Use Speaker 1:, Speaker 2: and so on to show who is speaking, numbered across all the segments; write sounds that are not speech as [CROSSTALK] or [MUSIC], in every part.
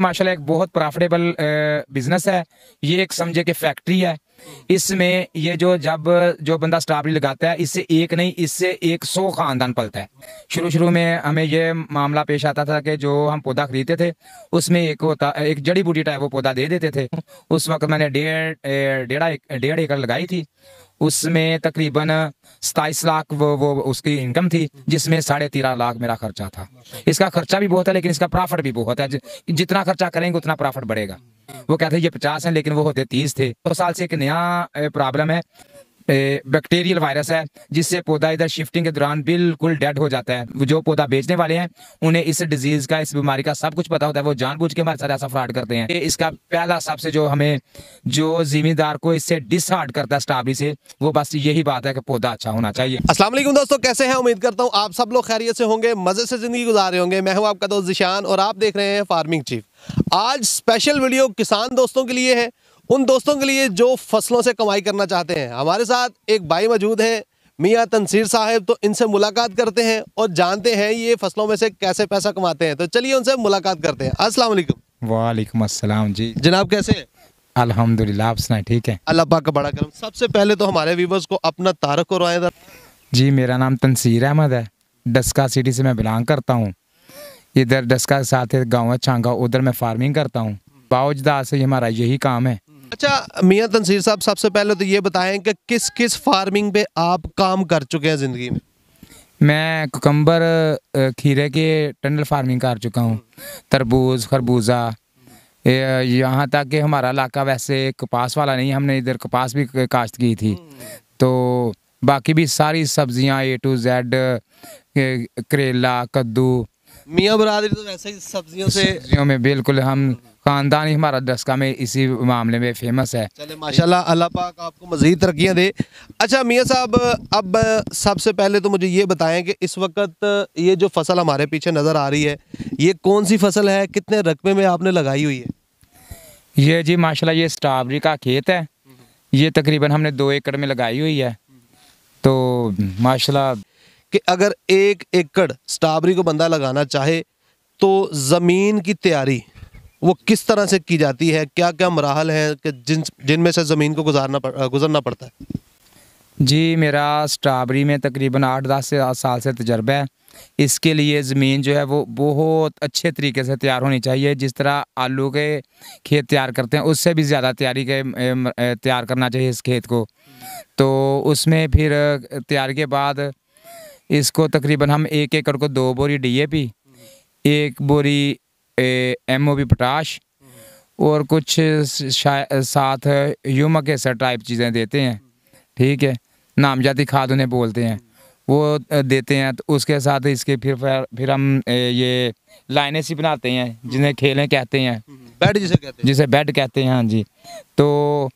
Speaker 1: माशाल्लाह एक बहुत प्रॉफिटेबल बिजनेस है ये एक समझे कि फैक्ट्री है इसमें ये जो जब जो बंदा स्ट्रॉबेरी लगाता है इससे एक नहीं इससे एक सौ खानदान पलता है शुरू शुरू में हमें ये मामला पेश आता था कि जो हम पौधा खरीदते थे उसमें एक होता एक जड़ी बूटी टाइप वो पौधा दे देते थे उस वक्त मैंने डेढ़ डेढ़ एकड़ लगाई थी उसमें तकरीबन सताईस लाख वो, वो उसकी इनकम थी जिसमें साढ़े तेरह लाख मेरा खर्चा था इसका खर्चा भी बहुत है लेकिन इसका प्रॉफिट भी बहुत है जितना खर्चा करेंगे उतना प्रॉफिट बढ़ेगा वो कहते हैं ये पचास हैं लेकिन वो होते तीस थे दो तो साल से एक नया प्रॉब्लम है बैक्टीरियल वायरस है जिससे पौधा इधर शिफ्टिंग के दौरान बिल्कुल डेड हो जाता है जो पौधा बेचने वाले हैं उन्हें इस डिजीज का इस बीमारी का सब कुछ पता होता है वो जानबूझ के हमारे साथ ऐसा फ्रॉड करते हैं इसका पहला सबसे जो हमें जो जिम्मेदार को इससे डिसहार्ड करता है स्टाबरी से वो बस यही बात है कि पौधा अच्छा होना चाहिए
Speaker 2: असला दोस्तों कैसे है उम्मीद करता हूँ आप सब लोग खैरियत से होंगे मज़े से ज़िंदगी गुजार रहे होंगे मैं हूँ आपका दोस्त जिशान और आप देख रहे हैं फार्मिंग चीफ आज स्पेशल वीडियो किसान दोस्तों के लिए है उन दोस्तों के लिए जो फसलों से कमाई करना चाहते हैं हमारे साथ एक भाई मौजूद हैं मियाँ तनसीर साहब तो इनसे मुलाकात करते हैं और जानते हैं ये फसलों में से कैसे पैसा कमाते हैं तो चलिए उनसे मुलाकात करते हैं अस्सलाम वालेकुम
Speaker 1: वालेकुम अस्सलाम जी जनाब कैसे अल्हम्दुलिल्लाह आप सुनाए ठीक है अल्लाह पाक का बड़ा करम
Speaker 2: सबसे पहले तो हमारे व्यूवर्स को अपना तारक और
Speaker 1: जी मेरा नाम तनसीर अहमद है डस्का सिटी से मैं बिलोंग करता हूँ इधर डस्का साथ गाँव है छांगा उधर मैं फार्मिंग करता हूँ बावजदा से हमारा यही काम है
Speaker 2: अच्छा मियाँ तनसीर साहब सबसे पहले तो ये बताएं कि किस किस फार्मिंग पे आप काम कर चुके हैं ज़िंदगी में मैं
Speaker 1: कुकम्बर खीरे के टनल फार्मिंग कर चुका हूँ तरबूज खरबूजा यहाँ तक कि हमारा इलाका वैसे कपास वाला नहीं हमने इधर कपास भी काश्त की थी तो बाकी भी सारी सब्जियाँ ए टू जेड करेला कद्दू
Speaker 2: मियाँ बरादरी तो वैसे ही सब्जियों से सब्जियों
Speaker 1: में बिल्कुल हम ख़ानदान ही हमारा दस्का में इसी मामले में फेमस है
Speaker 2: चले माशाल्लाह अल्लाह पाक आपको मज़ीद तरक्याँ दे अच्छा मियाँ साहब अब सबसे पहले तो मुझे ये बताएं कि इस वक्त ये जो फसल हमारे पीछे नज़र आ रही है ये कौन सी फसल है कितने रकबे में आपने लगाई हुई है
Speaker 1: ये जी माशाल्लाह ये स्ट्रॉबेरी का खेत है ये तकरीबन
Speaker 2: हमने दो एकड़ में लगाई हुई है तो माशा कि अगर एक एकड़ स्ट्रॉबेरी को बंदा लगाना चाहे तो ज़मीन की तैयारी वो किस तरह से की जाती है क्या क्या मराहल हैं कि जिन जिनमें से ज़मीन को गुजारना पड़, गुजरना पड़ता है
Speaker 1: जी मेरा स्ट्रॉबेरी में तकरीबन आठ दस साल से तजर्बा है इसके लिए ज़मीन जो है वो बहुत अच्छे तरीके से तैयार होनी चाहिए जिस तरह आलू के खेत तैयार करते हैं उससे भी ज़्यादा तैयारी के तैयार करना चाहिए इस खेत को तो उसमें फिर तैयार के बाद इसको तकरीबन हम एक एकड़ को दो बोरी पी एक बोरी एम ओ बी पोटाश और कुछ साथ ह्यूमक ऐसा टाइप चीज़ें देते हैं ठीक है जाती खाद उन्हें बोलते हैं वो देते हैं तो उसके साथ इसके फिर फिर हम ये लाइनें सी बनाते हैं जिन्हें खेलें कहते हैं हम्म, हम्म। बेड जिसे कहते हैं जिसे बेड कहते हैं हाँ जी तो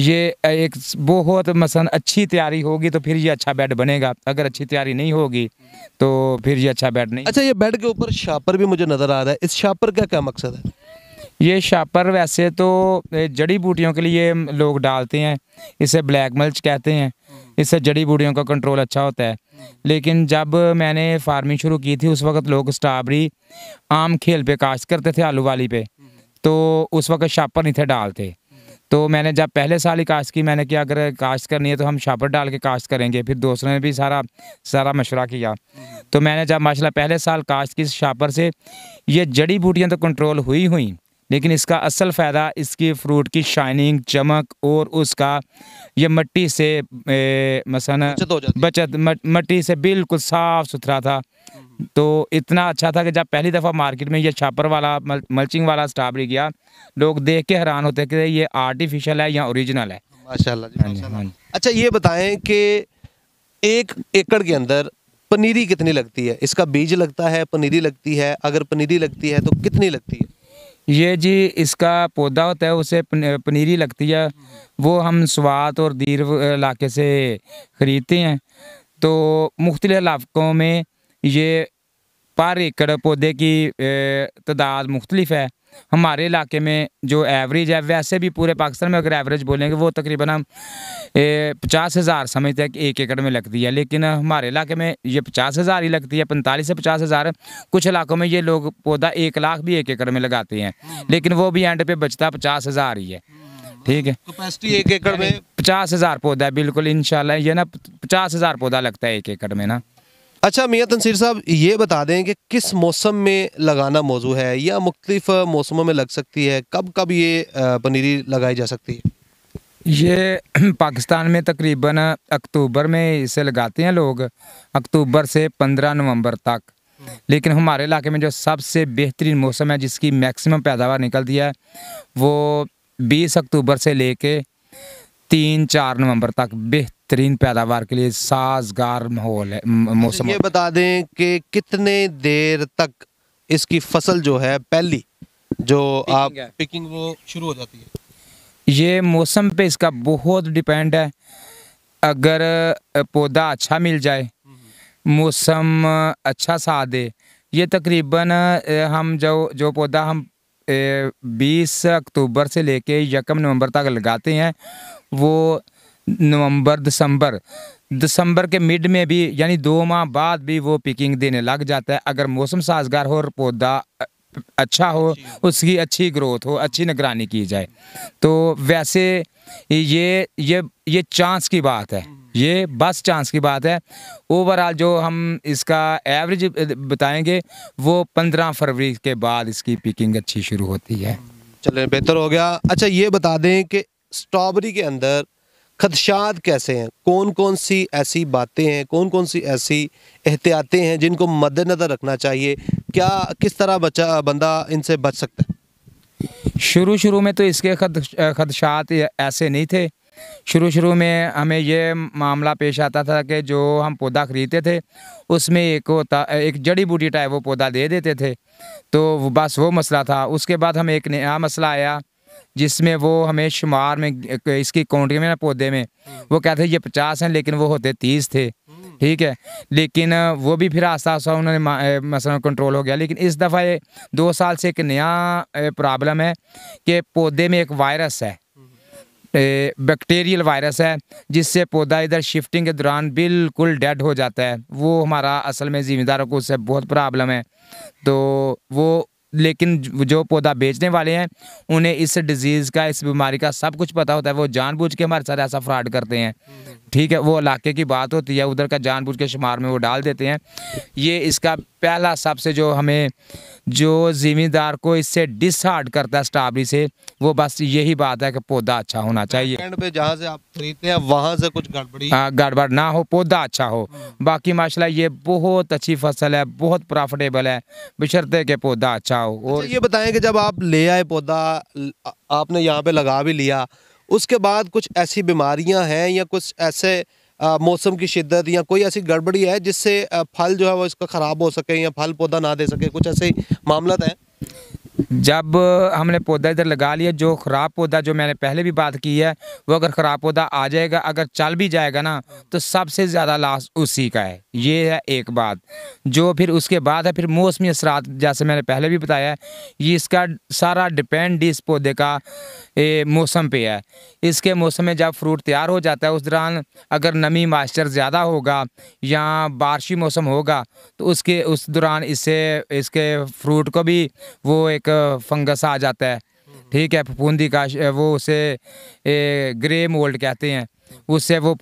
Speaker 1: ये एक बहुत मसन अच्छी तैयारी होगी तो फिर ये अच्छा बेड बनेगा अगर अच्छी तैयारी नहीं होगी तो फिर ये अच्छा बेड नहीं अच्छा ये बेड के ऊपर शापर भी मुझे नज़र आ रहा है इस शापर का क्या मकसद है ये शापर वैसे तो जड़ी बूटियों के लिए लोग डालते हैं इसे ब्लैक मल्च कहते हैं हम्म। इससे जड़ी बूटियों का कंट्रोल अच्छा होता है हम्म। लेकिन जब मैंने फार्मिंग शुरू की थी उस वक्त लोग स्ट्रॉबेरी आम खेल पे काश्त करते थे आलू वाली पे हम्म। तो उस वक्त शापर नहीं थे डालते तो मैंने जब पहले साल ही काश्त की मैंने किया अगर काश्त करनी है तो हम शापर डाल के काश्त करेंगे फिर दोस्तों ने भी सारा सारा मशवरा किया तो मैंने जब माशाल्लाह पहले साल काश्त की शापर से ये जड़ी बूटियाँ तो कंट्रोल हुई हुई लेकिन इसका असल फ़ायदा इसकी फ्रूट की शाइनिंग चमक और उसका ये मट्टी से मसाना बचत मट्टी से बिल्कुल साफ़ सुथरा था तो इतना अच्छा था कि जब पहली दफ़ा मार्केट में ये छापर वाला मल, मल्चिंग वाला स्ट्रॉबेरी गया लोग देख के हैरान होते कि ये आर्टिफिशियल है या औरिजिनल है माशाल्लाह हाँ हाँ
Speaker 2: अच्छा ये बताएं कि एक एकड़ के अंदर पनीरी कितनी लगती है इसका बीज लगता है पनीरी लगती है अगर पनीरी लगती है तो कितनी लगती है ये
Speaker 1: जी इसका पौधा होता है उसे पनीरी लगती है वो हम स्वात और दीर इलाके से ख़रीदते हैं तो मुख्तलि इलाकों में ये पर एकड़ पौधे की तादाद मुख्तलिफ है हमारे इलाके में जो एवरेज है वैसे भी पूरे पाकिस्तान में अगर एवरेज बोलेंगे वो तकरीबन हम पचास हज़ार समझते हैं कि एक एकड़ में लगती है लेकिन हमारे इलाके में ये पचास हज़ार ही लगती है पैंतालीस से पचास हज़ार कुछ इलाकों में ये लोग पौधा एक लाख भी एक एकड़ में लगाते हैं लेकिन वो भी एंड पे बचता पचास हज़ार ही है ठीक है
Speaker 2: कैपेसिटी एक
Speaker 1: एकड़ में पचास हज़ार पौधा है बिल्कुल इन ये ना पचास हज़ार पौधा लगता है एक एकड़ में ना
Speaker 2: अच्छा मियाँ तनसीर साहब ये बता दें कि किस मौसम में लगाना मौजू है या मुख्तफ मौसमों में लग सकती है कब कब ये पनीरी लगाई जा सकती है ये [CLEARS THROAT] पाकिस्तान
Speaker 1: में तकरीबन अक्टूबर में इसे लगाते हैं लोग अक्टूबर से पंद्रह नवंबर तक लेकिन हमारे इलाके में जो सबसे बेहतरीन मौसम है जिसकी मैक्सिमम पैदावार निकलती है वो बीस अक्टूबर से लेके तीन चार नवंबर तक बेहतर बेहतरीन पैदावार के लिए साजगार माहौल है अच्छा, मौसम ये
Speaker 2: बता दें कि कितने देर तक इसकी फसल जो है पहली जो पिकिंग आप पिकिंग वो शुरू हो जाती है ये मौसम पे इसका बहुत डिपेंड है
Speaker 1: अगर पौधा अच्छा मिल जाए हम्म। मौसम अच्छा साथ दे ये तकरीबन हम जो जो पौधा हम 20 अक्टूबर से लेके यकम नवंबर तक लगाते हैं वो नवंबर दिसंबर दिसंबर के मिड में भी यानी दो माह बाद भी वो पिकिंग देने लग जाता है अगर मौसम साजगार हो और पौधा अच्छा हो उसकी अच्छी ग्रोथ हो अच्छी निगरानी की जाए तो वैसे ये ये ये चांस की बात है हम्म। ये बस चांस की बात है ओवरऑल जो हम इसका एवरेज बताएंगे वो पंद्रह फरवरी के बाद इसकी पिकिंग अच्छी शुरू होती है
Speaker 2: हम्म। चले बेहतर हो गया अच्छा ये बता दें कि स्ट्रॉबेरी के अंदर खदशात कैसे हैं कौन कौन सी ऐसी बातें हैं कौन कौन सी ऐसी एहतियातें हैं जिनको मद्दनज़र रखना चाहिए क्या किस तरह बचा बंदा इनसे बच सकता है शुरू शुरू में तो इसके खद
Speaker 1: खदशात ऐसे नहीं थे शुरू शुरू में हमें ये मामला पेश आता था कि जो हम पौधा ख़रीदते थे उसमें एक होता एक जड़ी बूटी टाइप वो पौधा दे देते थे तो बस वो मसला था उसके बाद हमें एक नया मसला आया जिसमें वो हमें शुमार में इसकी काउंटिंग में ना पौधे में वो कहते ये पचास हैं लेकिन वो होते तीस थे ठीक है लेकिन वो भी फिर आस्ता आस्ता उन्होंने मसलन कंट्रोल हो गया लेकिन इस दफ़ा ये दो साल से एक नया प्रॉब्लम है कि पौधे में एक वायरस है बैक्टीरियल वायरस है जिससे पौधा इधर शिफ्टिंग के दौरान बिल्कुल डेड हो जाता है वो हमारा असल में ज़िम्मेदारों को उससे बहुत प्रॉब्लम है तो वो लेकिन जो पौधा बेचने वाले हैं उन्हें इस डिजीज़ का इस बीमारी का सब कुछ पता होता है वो जानबूझ के हमारे साथ ऐसा फ्रॉड करते हैं ठीक है वो इलाके की बात होती है उधर का जानबूझ के शुमार में वो डाल देते हैं ये इसका पहला सबसे जो हमें जो ज़िम्मेदार को इससे डिसहार्ड करता है स्ट्रॉबेरी से वो बस यही बात है कि पौधा अच्छा होना चाहिए
Speaker 2: पे जहाँ से आप खरीदते हैं
Speaker 1: वहाँ से कुछ गड़बड़ी हाँ गड़बड़ ना हो पौधा अच्छा हो हम्म। बाकी माशाल्लाह ये बहुत अच्छी फसल है बहुत प्रॉफिटेबल है बिशरते के पौधा अच्छा हो अच्छा, और
Speaker 2: ये बताएं कि जब आप ले आए पौधा आपने यहाँ पे लगा भी लिया उसके बाद कुछ ऐसी बीमारियां हैं या कुछ ऐसे मौसम की शिद्दत या कोई ऐसी गड़बड़ी है जिससे फल जो है वो इसका ख़राब हो सके या फल पौधा ना दे सके कुछ ऐसे मामला हैं
Speaker 1: जब हमने पौधा इधर लगा लिया जो ख़राब पौधा जो मैंने पहले भी बात की है वो अगर ख़राब पौधा आ जाएगा अगर चल भी जाएगा ना तो सबसे ज़्यादा लाश उसी का है ये है एक बात जो फिर उसके बाद है फिर मौसमी असरात जैसे मैंने पहले भी बताया है ये इसका सारा डिपेंड इस पौधे का मौसम पे है इसके मौसम में जब फ्रूट तैयार हो जाता है उस दौरान अगर नमी मॉइस्चर ज़्यादा होगा या बारिशी मौसम होगा तो उसके उस दौरान इससे इसके फ्रूट को भी वो एक फंगस आ जाता है ठीक है फूंदी का वो उसे ग्रे मोल्ड कहते हैं
Speaker 2: उससे वो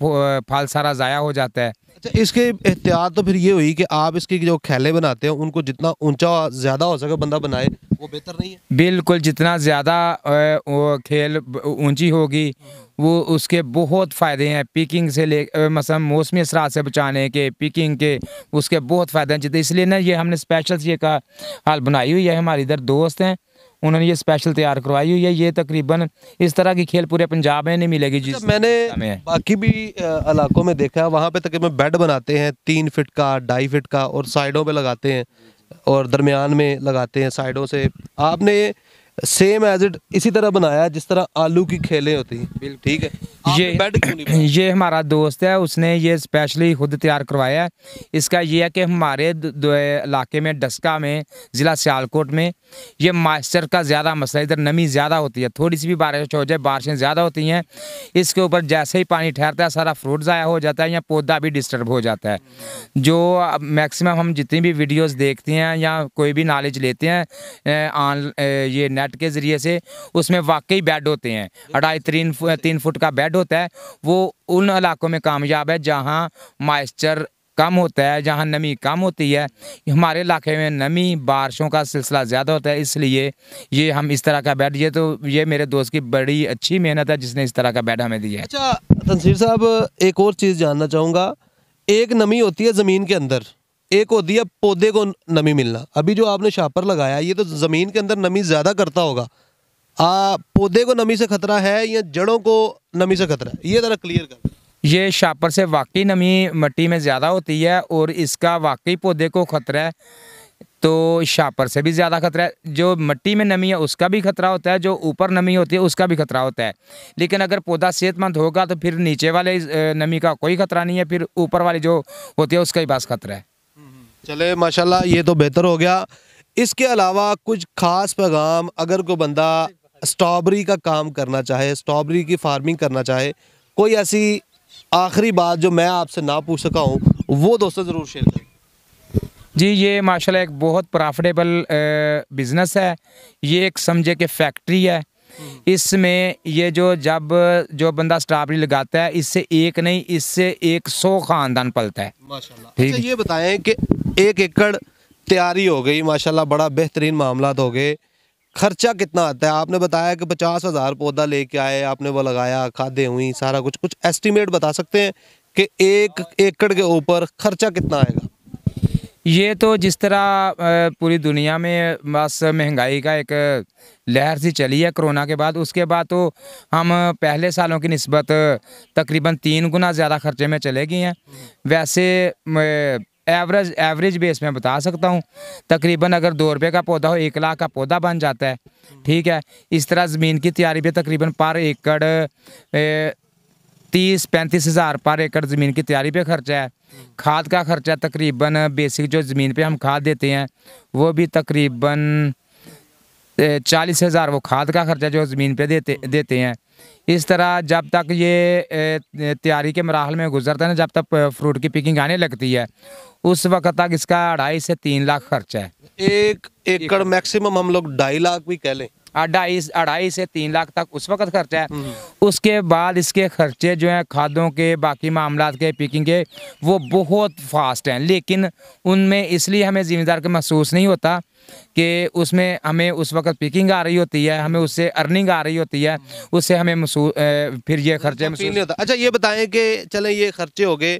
Speaker 2: फल
Speaker 1: सारा ज़ाया हो जाता
Speaker 2: है अच्छा इसके एहतियात तो फिर ये हुई कि आप इसके जो खेले बनाते हैं उनको जितना ऊंचा ज़्यादा हो सके बंदा बनाए वो बेहतर नहीं है बिल्कुल जितना
Speaker 1: ज़्यादा खेल ऊंची होगी वो उसके बहुत फ़ायदे हैं पिकिंग से ले मतलब मौसमी असरा से बचाने के पिकिंग के उसके बहुत फ़ायदे हैं जितने इसलिए ना ये हमने स्पेशल ये का हाल बनाई हुई है हमारे इधर दोस्त हैं उन्होंने ये स्पेशल
Speaker 2: तैयार करवाई हुई है ये तकरीबन इस तरह की खेल पूरे पंजाब में नहीं मिलेगी अच्छा, जिस मैंने बाकी भी इलाकों में देखा है वहाँ पे तकरीबन बेड बनाते हैं तीन फिट का ढाई फिट का और साइडों पर लगाते हैं और दरमियान में लगाते हैं साइडों से आपने सेम एज इट इसी तरह बनाया जिस तरह आलू की खेलें होती हैं ठीक है ये बेड
Speaker 1: ये हमारा दोस्त है उसने ये स्पेशली खुद तैयार करवाया है इसका ये है कि हमारे इलाके में डस्का में ज़िला सियालकोट में ये मॉइस्चर का ज़्यादा मसला इधर नमी ज़्यादा होती है थोड़ी सी भी बारिश हो जाए बारिशें ज़्यादा होती हैं इसके ऊपर जैसे ही पानी ठहरता है सारा फ्रूट ज़ाया हो जाता है या पौधा भी डिस्टर्ब हो जाता है जो मैक्सिमम हम जितनी भी वीडियोज़ देखते हैं या कोई भी नॉलेज लेते हैं ऑन ये नेट नेट के ज़रिए से उसमें वाकई बेड होते हैं अढ़ाई तीन तीन फुट का बेड होता है वो उन इलाकों में कामयाब है जहाँ मॉइस्चर कम होता है जहाँ नमी कम होती है हमारे इलाके में नमी बारिशों का सिलसिला ज़्यादा होता है इसलिए ये हम इस तरह का बेड ये तो ये मेरे दोस्त की बड़ी अच्छी मेहनत है जिसने इस तरह का बेड हमें दिया है
Speaker 2: अच्छा तनसीर साहब एक और चीज़ जानना चाहूँगा एक नमी होती है ज़मीन के अंदर एक होती है पौधे को नमी मिलना अभी जो आपने शापर लगाया ये तो ज़मीन के अंदर नमी ज़्यादा करता होगा आ पौधे को नमी से खतरा है या जड़ों को नमी से खतरा है ये ज़रा क्लियर कर
Speaker 1: ये शापर से वाकई नमी मट्टी में ज़्यादा होती है और इसका वाकई पौधे को खतरा है तो शापर से भी ज़्यादा खतरा है जो मट्टी में नमी है उसका भी खतरा होता है जो ऊपर नमी होती है उसका भी खतरा होता है लेकिन अगर पौधा सेहतमंद होगा तो फिर नीचे वाले नमी का कोई खतरा नहीं है फिर ऊपर वाली जो होती है उसका ही पास खतरा है
Speaker 2: चले माशाल्लाह ये तो बेहतर हो गया इसके अलावा कुछ ख़ास पैगाम अगर कोई बंदा स्ट्रॉबेरी का काम करना चाहे स्ट्रॉबेरी की फार्मिंग करना चाहे कोई ऐसी आखिरी बात जो मैं आपसे ना पूछ सका हूँ वो दोस्तों ज़रूर शेयर करें
Speaker 1: जी ये माशाल्लाह एक बहुत प्रॉफिटेबल बिज़नेस है ये एक समझे कि फैक्ट्री है हम्म। इसमें ये जो जब जो बंदा स्ट्रॉबेरी लगाता है इससे एक नहीं इससे एक सौ खानदान पलता है माशाल्लाह अच्छा ये
Speaker 2: बताएं कि एक एकड़ तैयारी हो गई माशाल्लाह बड़ा बेहतरीन मामला हो गए खर्चा कितना आता है आपने बताया कि पचास हज़ार पौधा लेके आए आपने वो लगाया खादे हुई सारा कुछ कुछ एस्टिमेट बता सकते हैं कि एक एकड़ के ऊपर खर्चा कितना आएगा ये
Speaker 1: तो जिस तरह पूरी दुनिया में बस महंगाई का एक लहर सी चली है कोरोना के बाद उसके बाद तो हम पहले सालों की नस्बत तकरीबन तीन गुना ज़्यादा खर्चे में चले गई हैं वैसे एवरेज एवरेज बेस में बता सकता हूँ तकरीबन अगर दो रुपये का पौधा हो एक लाख का पौधा बन जाता है ठीक है इस तरह ज़मीन की तैयारी भी तकरीबन पर एकड़ तीस पैंतीस हज़ार पर एकड़ ज़मीन की तैयारी पे खर्चा है खाद का खर्चा तकरीबन बेसिक जो ज़मीन पे हम खाद देते हैं वो भी तकरीबन चालीस हज़ार वो खाद का खर्चा जो ज़मीन पे देते देते हैं इस तरह जब तक ये तैयारी के मराहल में गुजरता है ना जब तक फ्रूट की पिकिंग आने लगती है उस वक्त तक इसका अढ़ाई से तीन लाख खर्चा है
Speaker 2: एक एकड़ मैक्सिमम हम लोग ढाई लाख भी कह लें अढ़ाई अढ़ाई से तीन लाख तक उस वक्त खर्चा है
Speaker 1: उसके बाद इसके खर्चे जो हैं खादों के बाकी मामला के पिकिंग के वो बहुत फास्ट हैं लेकिन उनमें इसलिए हमें जिम्मेदार का महसूस नहीं होता कि उसमें हमें उस वक्त पिकिंग आ रही होती है हमें उससे अर्निंग आ रही होती है उससे हमें महसूस फिर ये खर्चे नहीं होता
Speaker 2: अच्छा ये बताएं कि चले ये खर्चे हो गए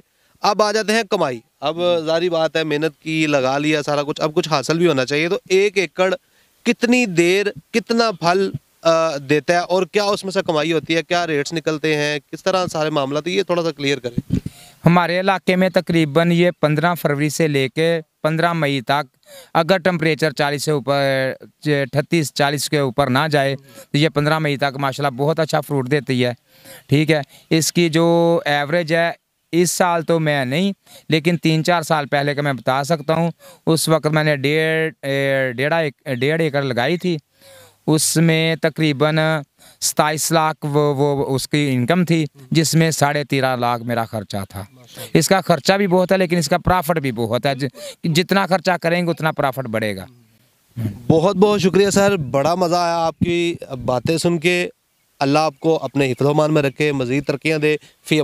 Speaker 2: अब आ जाते हैं कमाई अब जारी बात है मेहनत की लगा लिया सारा कुछ अब कुछ हासिल भी होना चाहिए तो एक एकड़ कितनी देर कितना फल देता है और क्या उसमें से कमाई होती है क्या रेट्स निकलते हैं किस तरह सारे मामला तो ये थोड़ा सा क्लियर करें
Speaker 1: हमारे इलाके में तकरीबन ये पंद्रह फरवरी से लेके पंद्रह मई तक अगर टम्परेचर चालीस से ऊपर अठतीस चालीस के ऊपर ना जाए तो ये पंद्रह मई तक माशाल्लाह बहुत अच्छा फ्रूट देती है ठीक है इसकी जो एवरेज है इस साल तो मैं नहीं लेकिन तीन चार साल पहले का मैं बता सकता हूँ उस वक्त मैंने डेढ़ डेढ़ा एक, डेढ़ एकड़ लगाई थी उसमें तकरीबन सताईस लाख वो वो उसकी इनकम थी जिसमें साढ़े तेरह लाख मेरा खर्चा था इसका खर्चा भी बहुत है लेकिन इसका प्रॉफिट भी बहुत है जितना खर्चा करेंगे उतना प्रॉफिट बढ़ेगा
Speaker 2: बहुत बहुत शुक्रिया सर बड़ा मज़ा आया आपकी बातें सुन के अल्लाह आपको अपने हिफ्जमान में रखे मज़ीद तरक्याँ दे फ़ी